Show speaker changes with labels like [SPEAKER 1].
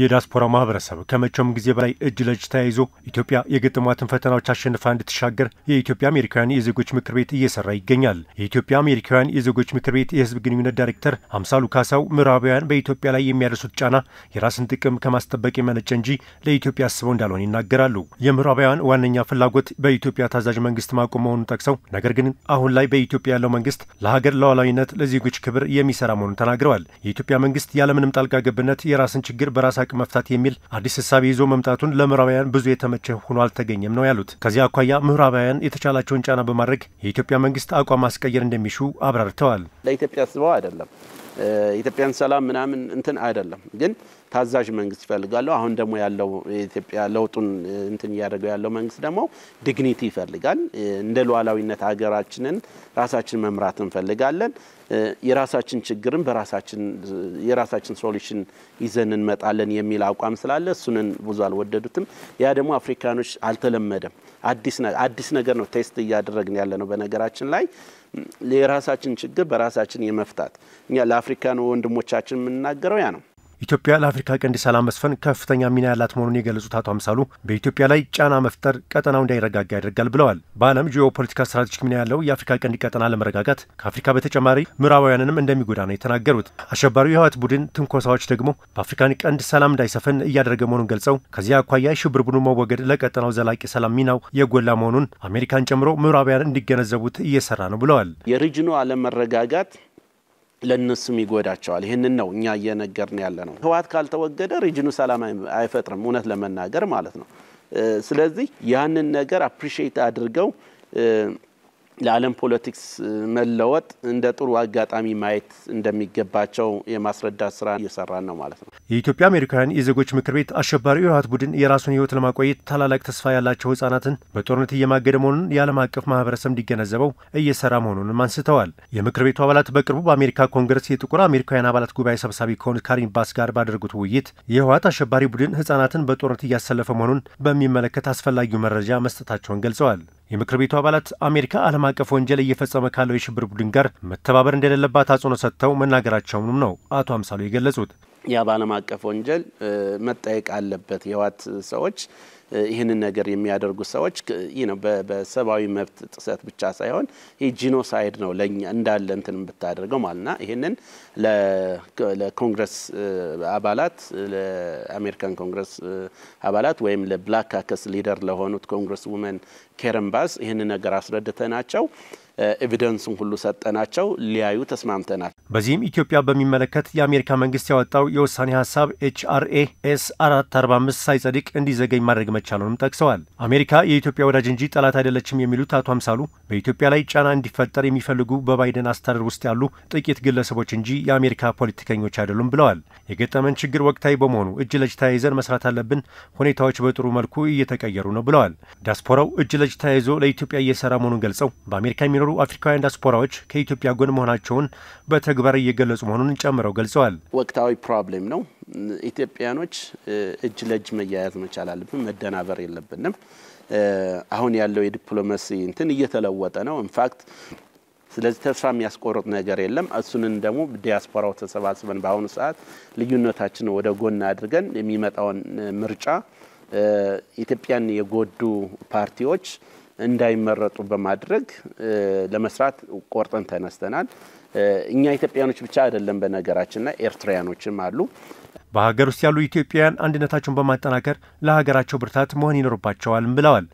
[SPEAKER 1] የዲያስፖራ ማህበረሰብ ከመቼውም ጊዜ በላይ እጅ ለእጅ ተያይዞ ኢትዮጵያ የገጠሟትን ፈተናዎች አሸንፋ እንድትሻገር የኢትዮጵያ አሜሪካውያን የዜጎች ምክር ቤት እየሰራ ይገኛል። የኢትዮጵያ አሜሪካውያን የዜጎች ምክር ቤት የህዝብ ግንኙነት ዳይሬክተር አምሳሉ ካሳው ምዕራባውያን በኢትዮጵያ ላይ የሚያደርሱት ጫና የራስን ጥቅም ከማስጠበቅ የመነጨ እንጂ ለኢትዮጵያ አስበው እንዳልሆን ይናገራሉ። የምዕራባውያን ዋነኛ ፍላጎት በኢትዮጵያ ታዛዥ መንግስት ማቆም መሆኑን ጠቅሰው ነገር ግን አሁን ላይ በኢትዮጵያ ያለው መንግስት ለሀገር ለዋላዊነት ለዜጎች ክብር የሚሰራ መሆኑን ተናግረዋል። የኢትዮጵያ መንግስት ያለምንም ጣልቃ ገብነት የራስን ችግር በራስ በመሳቅ መፍታት የሚል አዲስ እሳቤ ይዞ መምጣቱን ለምዕራባውያን ብዙ የተመቸ ሆኖ አልተገኘም ነው ያሉት። ከዚህ አኳያ ምዕራባውያን የተቻላቸውን ጫና በማድረግ የኢትዮጵያ መንግስት አቋም ማስቀየር እንደሚሹ አብራርተዋል።
[SPEAKER 2] ለኢትዮጵያ ስበው አይደለም ኢትዮጵያን ሰላም ምናምን እንትን አይደለም፣ ግን ታዛዥ መንግስት ይፈልጋሉ። አሁን ደግሞ ያለው የኢትዮጵያ ለውጡን እንትን እያደረገው ያለው መንግስት ደግሞ ዲግኒቲ ይፈልጋል። እንደ ሉዓላዊነት ሀገራችንን ራሳችን መምራት እንፈልጋለን። የራሳችን ችግርን በራሳችን የራሳችን ሶሉሽን ይዘን እንመጣለን የሚል አቋም ስላለ እሱንን ብዙ አልወደዱትም። ያ ደግሞ አፍሪካኖች አልተለመደም። አዲስ ነገር ነው ቴስት እያደረግን ያለ ነው። በነገራችን ላይ የራሳችን ችግር በራሳችን የመፍታት እኛ ለአፍሪካን ወንድሞቻችን የምንናገረው ያ ነው።
[SPEAKER 1] ኢትዮጵያ ለአፍሪካ ቀንድ ሰላም መስፈን ከፍተኛ ሚና ያላት መሆኑን የገለጹት አቶ አምሳሉ በኢትዮጵያ ላይ ጫና መፍጠር ቀጠናው እንዳይረጋጋ ያደርጋል ብለዋል። በዓለም ጂኦፖለቲካ ስትራቴጂክ ሚና ያለው የአፍሪካ ቀንድ ቀጠና ለመረጋጋት ከአፍሪካ በተጨማሪ ምዕራባውያንንም እንደሚጎዳ ነው የተናገሩት። አሸባሪው የህወሓት ቡድን ትንኮሳዎች ደግሞ በአፍሪካን ቀንድ ሰላም እንዳይሰፍን እያደረገ መሆኑን ገልጸው ከዚህ አኳያ የሽብር ቡድኑ መወገድ ለቀጠናው ዘላቂ ሰላም ሚናው የጎላ መሆኑን አሜሪካን ጨምሮ ምዕራባውያን እንዲገነዘቡት እየሰራ ነው ብለዋል።
[SPEAKER 2] የሪጅኑ አለመረጋጋት ለነሱም ይጎዳቸዋል። ይህንን ነው እኛ እየነገርን ያለ ነው። ህወሓት ካልተወገደ ሪጅኑ ሰላም አይፈጥርም፣ እውነት ለመናገር ማለት ነው። ስለዚህ ያንን ነገር አፕሪሺየት አድርገው ለዓለም ፖለቲክስ መለወጥ እንደ ጥሩ አጋጣሚ ማየት እንደሚገባቸው የማስረዳት ስራ እየሰራን ነው ማለት ነው።
[SPEAKER 1] የኢትዮጵያ አሜሪካውያን የዜጎች ምክር ቤት አሸባሪው የህወሓት ቡድን የራሱን ህይወት ለማቆየት ታላላቅ ተስፋ ያላቸው ህጻናትን በጦርነት እየማገደ መሆኑን የዓለም አቀፍ ማህበረሰብ እንዲገነዘበው እየሰራ መሆኑንም አንስተዋል። የምክር ቤቱ አባላት በቅርቡ በአሜሪካ ኮንግረስ የጥቁር አሜሪካውያን አባላት ጉባኤ ሰብሳቢ ከሆኑት ካሪን ባስ ጋር ባደረጉት ውይይት የህወሓት አሸባሪ ቡድን ህጻናትን በጦርነት እያሰለፈ መሆኑን በሚመለከት አስፈላጊው መረጃ መስጠታቸውን ገልጸዋል። የምክር ቤቱ አባላት አሜሪካ ዓለም አቀፍ ወንጀል እየፈጸመ ካለው የሽብር ቡድን ጋር መተባበር እንደሌለባት አጽንኦት ሰጥተው መናገራቸውንም ነው አቶ አምሳሉ የገለጹት።
[SPEAKER 2] ያ በዓለም አቀፍ ወንጀል መጠየቅ አለበት። የህወሓት ሰዎች ይህንን ነገር የሚያደርጉ ሰዎች በሰብአዊ መብት ጥሰት ብቻ ሳይሆን ይህ ጂኖሳይድ ነው ለእኛ እንዳለ እንትን ብታደርገው ማለትና ይህንን ለኮንግረስ አባላት ለአሜሪካን ኮንግረስ አባላት ወይም ለብላክ ካከስ ሊደር ለሆኑት ኮንግረስ ውመን ኬረንባስ ይህንን ነገር አስረድተናቸው ኤቪደንሱን ሁሉ ሰጠናቸው፣ ሊያዩ ተስማምተናል።
[SPEAKER 1] በዚህም ኢትዮጵያ በሚመለከት የአሜሪካ መንግስት ያወጣው የውሳኔ ሀሳብ ኤችአርኤ ኤስ 445 ሳይጸድቅ እንዲዘገኝ ማድረግ መቻሉንም ጠቅሰዋል። አሜሪካ የኢትዮጵያ ወዳጅ እንጂ ጠላት አይደለችም የሚሉት አቶ አምሳሉ በኢትዮጵያ ላይ ጫና እንዲፈጠር የሚፈልጉ በባይደን አስተዳደር ውስጥ ያሉ ጥቂት ግለሰቦች እንጂ የአሜሪካ ፖለቲከኞች አይደሉም ብለዋል። የገጠመን ችግር ወቅታዊ በመሆኑ እጅ ለእጅ ተያይዘን መስራት አለብን። ሁኔታዎች በጥሩ መልኩ እየተቀየሩ ነው ብለዋል። ዲያስፖራው እጅ ለእጅ ተያይዞ ለኢትዮጵያ እየሰራ መሆኑን ገልጸው በአሜሪካ የሚኖሩ የተባረሩ አፍሪካውያን ዲያስፖራዎች ከኢትዮጵያ ጎን መሆናቸውን በተግባር እየገለጹ መሆኑን ጨምረው ገልጸዋል።
[SPEAKER 2] ወቅታዊ ፕሮብሌም ነው። ኢትዮጵያኖች እጅ ለእጅ መያያዝ መቻል አለብን። መደናበር የለብንም። አሁን ያለው የዲፕሎማሲ እንትን እየተለወጠ ነው። ኢንፋክት ስለዚህ ተስፋ የሚያስቆርጥ ነገር የለም። እሱንን ደግሞ ዲያስፖራው ተሰባስበን በአሁኑ ሰዓት ልዩነታችን ወደ ጎን አድርገን የሚመጣውን ምርጫ ኢትዮጵያን የጎዱ ፓርቲዎች እንዳይመረጡ በማድረግ ለመስራት ቆርጠን ተነስተናል። እኛ ኢትዮጵያኖች ብቻ አይደለም በነገራችንና ኤርትራያኖችም አሉ።
[SPEAKER 1] በሀገር ውስጥ ያሉ ኢትዮጵያውያን አንድነታቸውን በማጠናከር ለሀገራቸው ብርታት መሆን ይኖርባቸዋልም ብለዋል